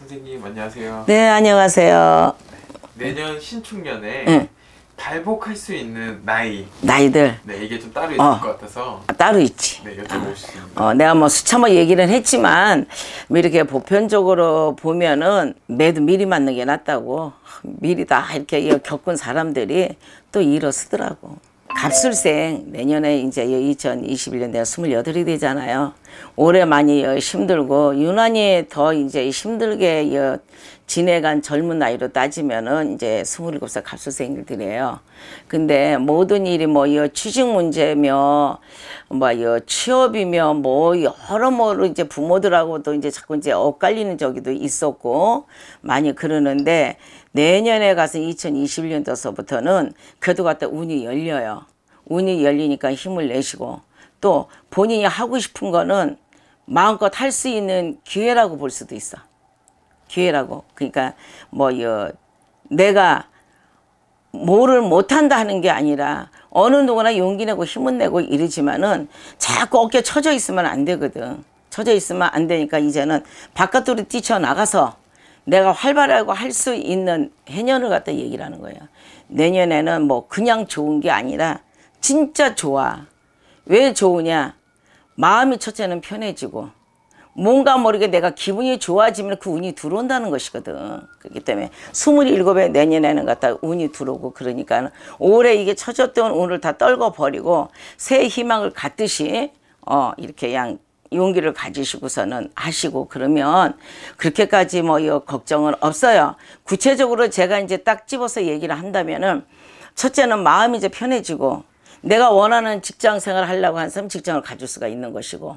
선생님 안녕하세요. 네 안녕하세요. 네, 내년 신축년에 응. 발복할 수 있는 나이 나이들 네 이게 좀 따로 어. 있을 어. 것 같아서 아, 따로 있지. 네 여쭤보고 싶습 어, 어, 내가 뭐 수차 뭐 얘기는 했지만 뭐 이렇게 보편적으로 보면은 매도 미리 맞는 게 낫다고 미리 다 이렇게 겪은 사람들이 또 일어 쓰더라고. 갑술생 내년에 이제 2021년 내가 28이 되잖아요. 올해 많이 어, 힘들고 유난히 더 이제 힘들게 어, 지내간 젊은 나이로 따지면은 이제 27살 갑술생들이에요. 근데 모든 일이 뭐 취직 문제며 뭐 취업이며 뭐 여러모로 이제 부모들하고도 이제 자꾸 이제 엇갈리는 적이도 있었고 많이 그러는데 내년에 가서 2021년도서부터는 그래도 갖다 운이 열려요. 운이 열리니까 힘을 내시고 또 본인이 하고 싶은 거는 마음껏 할 수 있는 기회라고 볼 수도 있어. 기회라고. 그러니까 뭐 여, 내가 뭐를 못한다 하는 게 아니라 어느 누구나 용기 내고 힘은 내고 이러지만은 자꾸 어깨 쳐져 있으면 안 되거든. 쳐져 있으면 안 되니까 이제는 바깥으로 뛰쳐나가서 내가 활발하고 할 수 있는 해년을 갖다 얘기를 하는 거예요. 내년에는 뭐 그냥 좋은 게 아니라 진짜 좋아. 왜 좋으냐? 마음이 첫째는 편해지고 뭔가 모르게 내가 기분이 좋아지면 그 운이 들어온다는 것이거든. 그렇기 때문에 27에 내년에는 갖다 운이 들어오고 그러니까 올해 이게 쳐졌던 운을 다 떨궈버리고 새 희망을 갖듯이 어 이렇게 양 용기를 가지시고서는 하시고 그러면 그렇게까지 뭐 이 걱정은 없어요. 구체적으로 제가 이제 딱 집어서 얘기를 한다면은 첫째는 마음이 이제 편해지고 내가 원하는 직장 생활 하려고 한 사람 직장을 가질 수가 있는 것이고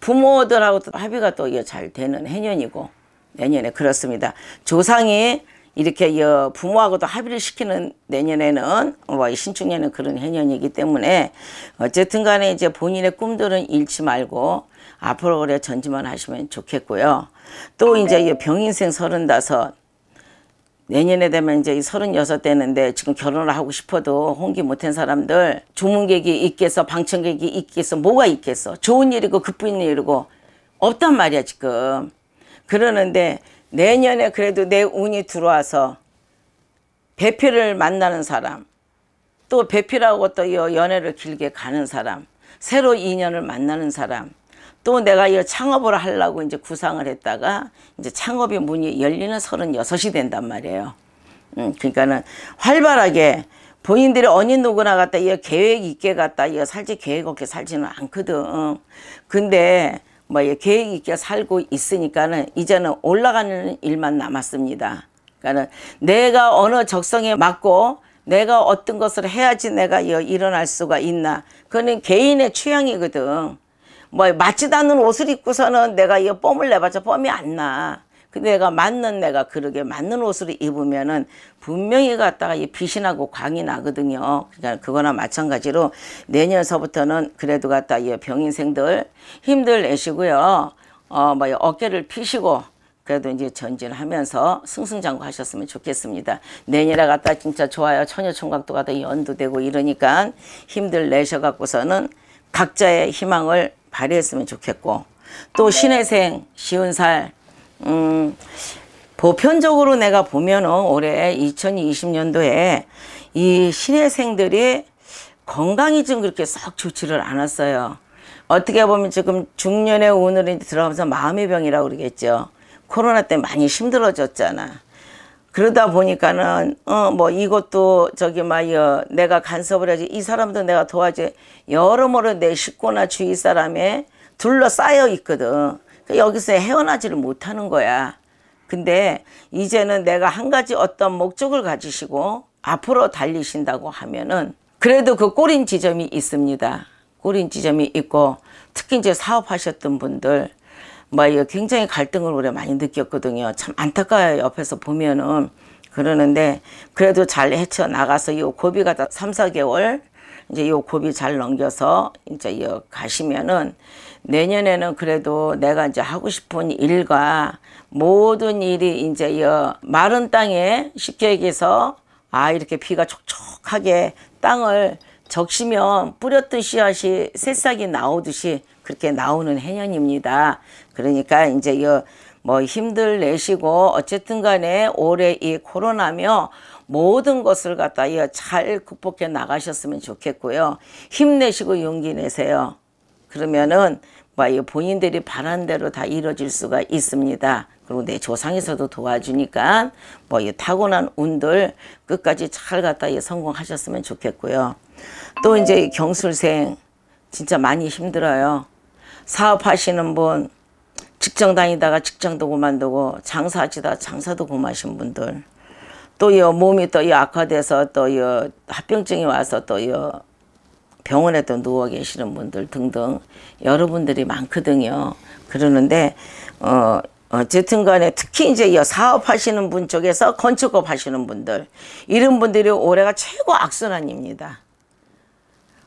부모들하고 도 합의가 또 잘 되는 해년이고 내년에 그렇습니다. 조상이 이렇게 부모하고도 합의를 시키는 내년에는 뭐 신축년은 그런 해년이기 때문에 어쨌든 간에 이제 본인의 꿈들은 잃지 말고 앞으로 오래 전지만 하시면 좋겠고요. 또 아, 이제 네. 병인생 서른다섯 내년에 되면 이제 서른여섯 되는데 지금 결혼을 하고 싶어도 홍기 못한 사람들 조문객이 있겠어 방청객이 있겠어 뭐가 있겠어 좋은 일이고 급쁜 일이고 없단 말이야 지금 그러는데 내년에 그래도 내 운이 들어와서 배필을 만나는 사람 또 배필하고 또 연애를 길게 가는 사람 새로 인연을 만나는 사람 또 내가 이 창업을 하려고 이제 구상을 했다가 이제 창업의 문이 열리는 36이 된단 말이에요. 음, 그러니까는 활발하게 본인들이 어느 누구나 갔다이 계획 있게 갔다이 살지 계획 없게 살지는 않거든. 근데 뭐 이 계획 있게 살고 있으니까는 이제는 올라가는 일만 남았습니다. 그러니까는 내가 어느 적성에 맞고 내가 어떤 것을 해야지 내가 이 일어날 수가 있나. 그거는 개인의 취향이거든. 뭐 맞지도 않는 옷을 입고서는 내가 이거 뽐을 내봤자 뽐이 안 나. 근데 내가 맞는 내가 그러게 맞는 옷을 입으면은 분명히 갔다가 이 빛이 나고 광이 나거든요. 그러니까 그거나 마찬가지로 내년서부터는 그래도 갔다 이 병인생들 힘들 내시고요. 어, 뭐 어깨를 피시고 그래도 이제 전진하면서 승승장구 하셨으면 좋겠습니다. 내년에 갔다 진짜 좋아요. 처녀총각도 가다 연도 되고 이러니까 힘들 내셔갖고서는 각자의 희망을 발휘했으면 좋겠고 또 신혜생, 쉬운 살 음, 보편적으로 내가 보면은 올해 2020년도에 이 신혜생들이 건강이 좀 그렇게 썩 좋지를 않았어요. 어떻게 보면 지금 중년의 오늘이 들어가면서 마음의 병이라고 그러겠죠. 코로나 때 많이 힘들어졌잖아. 그러다 보니까는 어 뭐 이것도 저기 막여 어, 내가 간섭을 하지 이 사람도 내가 도와줘 여러모로 내 식구나 주위 사람에 둘러싸여 있거든 그러니까 여기서 헤어나지를 못하는 거야 근데 이제는 내가 한 가지 어떤 목적을 가지시고 앞으로 달리신다고 하면은 그래도 그 꼬린 지점이 있습니다 꼬린 지점이 있고 특히 이제 사업하셨던 분들 막 뭐 굉장히 갈등을 오래 많이 느꼈거든요. 참 안타까워요. 옆에서 보면은. 그러는데 그래도 잘 헤쳐 나가서 이 고비가 다 3, 4개월 이제 이 고비 잘 넘겨서 이제 이어 가시면은 내년에는 그래도 내가 이제 하고 싶은 일과 모든 일이 이제 이어 마른 땅에 쉽게 얘기해서 아 이렇게 비가 촉촉하게 땅을 적시면 뿌렸듯 이앗이 새싹이 나오듯이 그렇게 나오는 해년입니다. 그러니까 이제 요뭐 힘들 내시고 어쨌든 간에 올해 이 코로나며 모든 것을 갖다 잘 극복해 나가셨으면 좋겠고요. 힘내시고 용기 내세요. 그러면은 뭐 본인들이 바란 대로 다 이루어질 수가 있습니다. 그리고 내 조상에서도 도와주니까 뭐 이 타고난 운들 끝까지 잘 갖다 성공하셨으면 좋겠고요. 또 이제 경술생 진짜 많이 힘들어요. 사업하시는 분 직장 다니다가 직장도 그만두고 장사하시다 장사도 그만하신 분들 또이 몸이 또이 악화돼서 또이 합병증이 와서 또이 병원에 또 누워 계시는 분들 등등 여러분들이 많거든요. 그러는데 어 어쨌든 간에 특히 이제 사업하시는 분 쪽에서 건축업 하시는 분들 이런 분들이 올해가 최고 악순환입니다.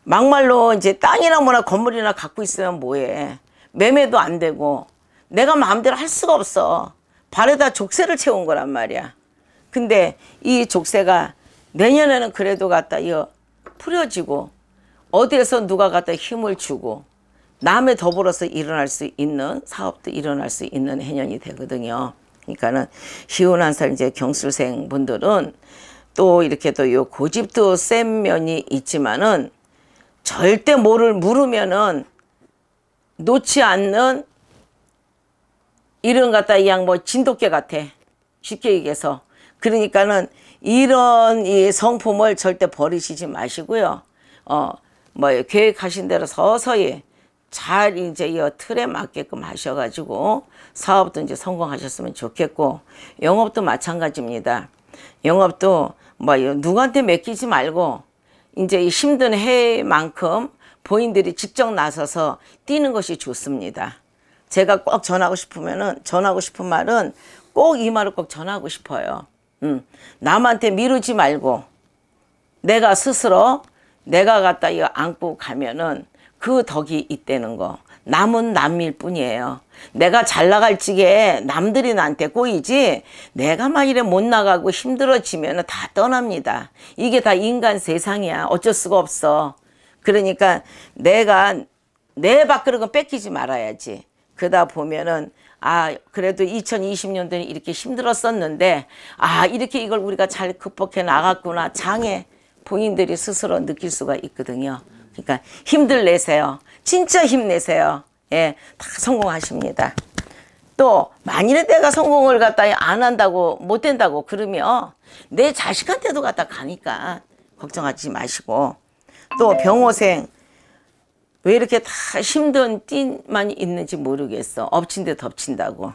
막말로 이제 땅이나 뭐나 건물이나 갖고 있으면 뭐해. 매매도 안 되고 내가 마음대로 할 수가 없어. 발에다 족쇄를 채운 거란 말이야. 근데 이 족쇄가 내년에는 그래도 갖다 이어 풀려지고 어디에서 누가 갖다 힘을 주고 남의 더불어서 일어날 수 있는 사업도 일어날 수 있는 해년이 되거든요. 그러니까는 희운 한살 이제 경술생 분들은 또 이렇게 또요 고집도 센 면이 있지만은 절대 뭐를 물으면은 놓지 않는 이런 갖다 그냥 뭐 진돗개 같아. 쉽게 얘기해서. 그러니까는 이런 이 성품을 절대 버리시지 마시고요. 어, 뭐 계획하신 대로 서서히 잘 이제 이 틀에 맞게끔 하셔가지고 사업도 이제 성공하셨으면 좋겠고 영업도 마찬가지입니다. 영업도 뭐 누구한테 맡기지 말고 이제 이 힘든 해만큼 본인들이 직접 나서서 뛰는 것이 좋습니다. 제가 꼭 전하고 싶으면은 전하고 싶은 말은 꼭 이 말을 꼭 전하고 싶어요. 음. 남한테 미루지 말고 내가 스스로 내가 갖다 이거 안고 가면은 그 덕이 있다는 거. 남은 남일 뿐이에요. 내가 잘 나갈 지게 남들이 나한테 꼬이지 내가막 이래 못 나가고 힘들어지면 다 떠납니다. 이게 다 인간 세상이야. 어쩔 수가 없어. 그러니까 내가 내 밥그릇은 뺏기지 말아야지. 그러다 보면은 아 그래도 2020년도에 이렇게 힘들었었는데 아 이렇게 이걸 우리가 잘 극복해 나갔구나 장애 본인들이 스스로 느낄 수가 있거든요. 그러니까 힘들 내세요. 진짜 힘내세요. 예, 다 성공하십니다. 또 만일에 내가 성공을 갖다 안 한다고 못 된다고 그러면 내 자식한테도 갖다 가니까 걱정하지 마시고 또 병호생 왜 이렇게 다 힘든 띠만 있는지 모르겠어. 엎친 데 덮친다고.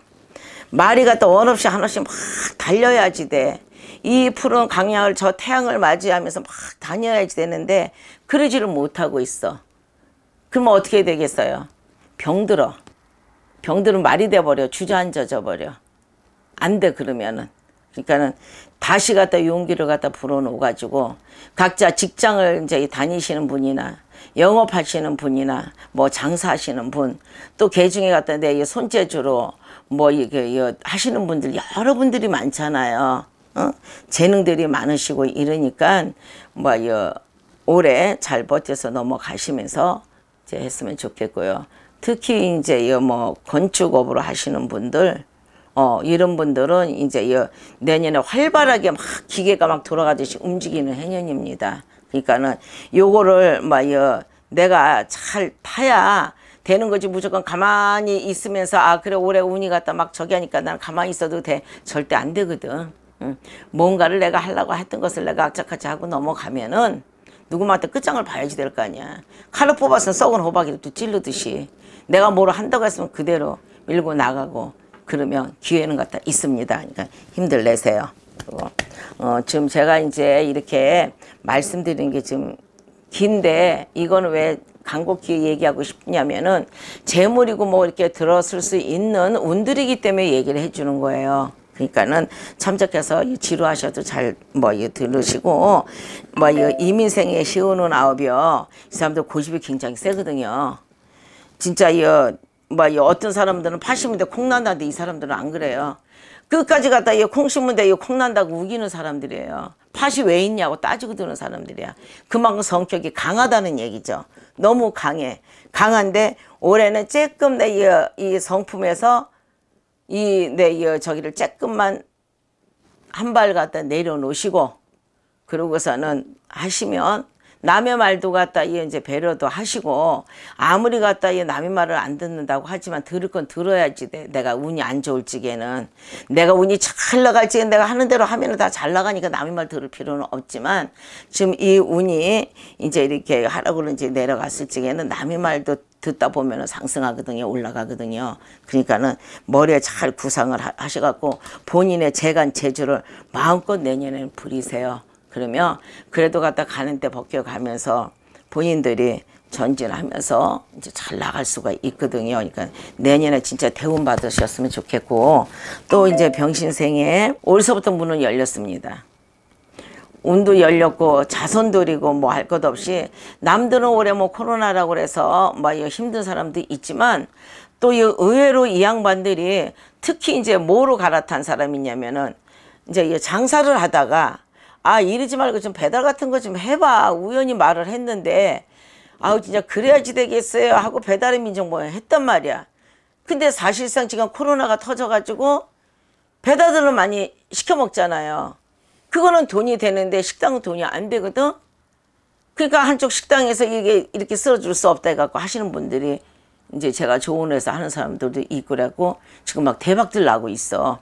말이 가또 원 없이 하나씩 막 달려야지 돼. 이 푸른 강약을저 태양을 맞이하면서 막 다녀야지 되는데 그러지를 못하고 있어. 그러면 어떻게 되겠어요? 병들어. 병들은 말이 돼버려. 주저앉아져 버려. 안 돼 그러면은. 그러니까는 다시 갖다 용기를 갖다 불어넣어 가지고 각자 직장을 이제 다니시는 분이나 영업하시는 분이나 뭐 장사하시는 분 또 개중에 갖다 내 손재주로 뭐 이게 하시는 분들 여러분들이 많잖아요. 어? 재능들이 많으시고 이러니까 뭐 올해 잘 버텨서 넘어가시면서 이제 했으면 좋겠고요. 특히 이제 뭐 건축업으로 하시는 분들 어, 이런 분들은 이제 내년에 활발하게 막 기계가 막 돌아가듯이 움직이는 해년입니다. 그러니까는 요거를 뭐여 내가 잘타야 되는 거지 무조건 가만히 있으면서 아 그래 올해 운이 갔다 막 저기 하니까 난 가만히 있어도 돼 절대 안 되거든 응. 뭔가를 내가 하려고 했던 것을 내가 악착같이 하고 넘어가면은 누구한테 끝장을 봐야지 될 거 아니야 칼로 뽑아서 썩은 호박이를 또 찔르듯이 내가 뭐를 한다고 했으면 그대로 밀고 나가고 그러면 기회는 갖다 있습니다 그러니까 힘들 내세요 그리고. 어, 지금 제가 이제 이렇게 말씀드린 게 지금 긴데 이거는 왜 간곡히 얘기하고 싶냐면은 재물이고 뭐 이렇게 들었을 수 있는 운들이기 때문에 얘기를 해주는 거예요. 그러니까는 참작해서 지루하셔도 잘뭐 들으시고 뭐 이민생의 시우는 아홉이요. 이 사람들 고집이 굉장히 세거든요. 진짜 이뭐 어떤 사람들은 80인데 콩난다는데 이 사람들은 안 그래요. 끝까지 갔다 이콩 심은 데이콩 난다고 우기는 사람들이에요. 팥이 왜 있냐고 따지고 드는 사람들이야. 그만큼 성격이 강하다는 얘기죠. 너무 강해. 강한데 올해는 조금 내이 성품에서 이 내 이 저기를 조금만 한 발 갖다 내려놓으시고 그러고서는 하시면 남의 말도 갖다 이 이제 배려도 하시고 아무리 갖다 이 남의 말을 안 듣는다고 하지만 들을 건 들어야지 내, 가 운이 안 좋을지에는 내가 운이 잘 나갈지에 내가 하는 대로 하면 다 잘 나가니까 남의 말 들을 필요는 없지만 지금 이 운이 이제 이렇게 하라고 그런지 내려갔을 적에는 남의 말도 듣다 보면 상승하거든요. 올라가거든요. 그러니까는 머리에 잘 구상을 하셔갖고 본인의 재간 재주를 마음껏 내년에 부리세요. 그러면 그래도 갔다 가는 데 벗겨가면서 본인들이 전진하면서 이제 잘 나갈 수가 있거든요. 그러니까 내년에 진짜 대운 받으셨으면 좋겠고 또 네. 이제 병신생에 올서부터 문은 열렸습니다. 운도 열렸고 자손들이고 뭐 할 것 없이 남들은 올해 뭐 코로나라고 그래서 뭐 힘든 사람도 있지만 또 이 의외로 이 양반들이 특히 이제 뭐로 갈아탄 사람이냐면은 이제 장사를 하다가 아 이러지 말고 좀 배달 같은 거 좀 해봐 우연히 말을 했는데 아우 진짜 그래야지 되겠어요 하고 배달의 민족 뭐 했단 말이야 근데 사실상 지금 코로나가 터져가지고 배달들을 많이 시켜 먹잖아요 그거는 돈이 되는데 식당은 돈이 안 되거든 그러니까 한쪽 식당에서 이게 이렇게 쓸어줄 수 없다 해갖고 하시는 분들이 이제 제가 조언해서 하는 사람들도 있고 그래고 지금 막 대박들 나고 있어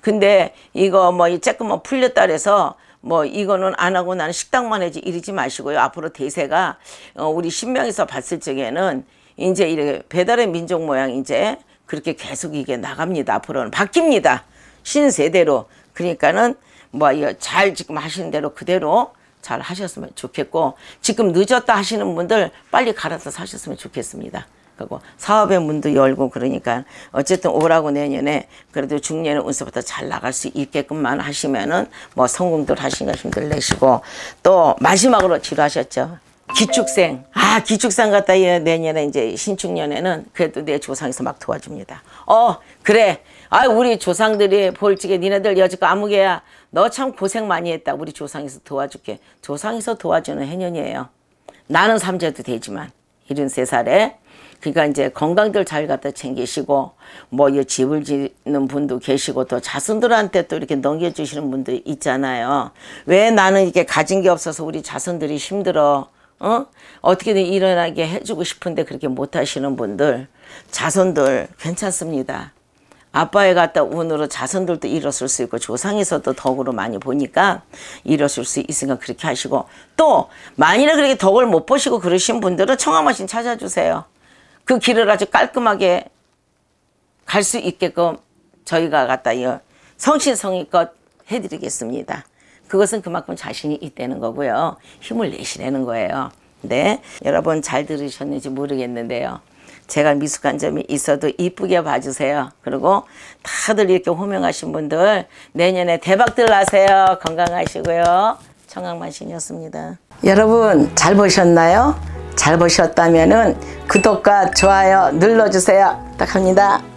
근데 이거 뭐이 쬐끔 뭐 풀렸다 그래서 뭐 이거는 안 하고 나는 식당만 해지 이러지 마시고요. 앞으로 대세가 어, 우리 신명에서 봤을 적에는 이제 이렇게 배달의 민족 모양 이제 그렇게 계속 이게 나갑니다. 앞으로는 바뀝니다. 신세대로. 그러니까는 뭐 잘 지금 하시는 대로 그대로 잘 하셨으면 좋겠고 지금 늦었다 하시는 분들 빨리 갈아서 사셨으면 좋겠습니다. 그리고 사업의 문도 열고 그러니까 어쨌든 오라고 내년에 그래도 중년의 운세부터 잘 나갈 수 있게끔만 하시면은 뭐 성공들 하시니까 힘들 내시고 또 마지막으로 지루하셨죠. 기축생. 아, 기축생 같다. 예, 내년에 이제 신축년에는 그래도 내 조상에서 막 도와줍니다. 어, 그래. 아, 우리 조상들이 볼지게 니네들 여지껏 아무개야. 너 참 고생 많이 했다. 우리 조상에서 도와줄게. 조상에서 도와주는 해년이에요. 나는 삼재도 되지만 73살에 그러니까 이제 건강들 잘 갖다 챙기시고 뭐 이 집을 짓는 분도 계시고 또 자손들한테 또 이렇게 넘겨주시는 분들 있잖아요. 왜 나는 이게 렇 가진 게 없어서 우리 자손들이 힘들어. 어? 어떻게든 일어나게 해주고 싶은데 그렇게 못하시는 분들 자손들 괜찮습니다. 아빠에 갔다 운으로 자손들도 일었을 수 있고 조상에서도 덕으로 많이 보니까 일었을 수 있으니까 그렇게 하시고 또 만일에 그렇게 덕을 못 보시고 그러신 분들은 청아머신 찾아주세요. 그 길을 아주 깔끔하게 갈 수 있게끔 저희가 갖다 성신성의껏 해드리겠습니다. 그것은 그만큼 자신이 있다는 거고요. 힘을 내시라는 거예요. 네, 여러분 잘 들으셨는지 모르겠는데요. 제가 미숙한 점이 있어도 이쁘게 봐주세요. 그리고 다들 이렇게 호명하신 분들 내년에 대박들 나세요. 건강하시고요. 청강만신이었습니다. 여러분 잘 보셨나요? 잘 보셨다면 구독과 좋아요 눌러주세요. 부탁합니다.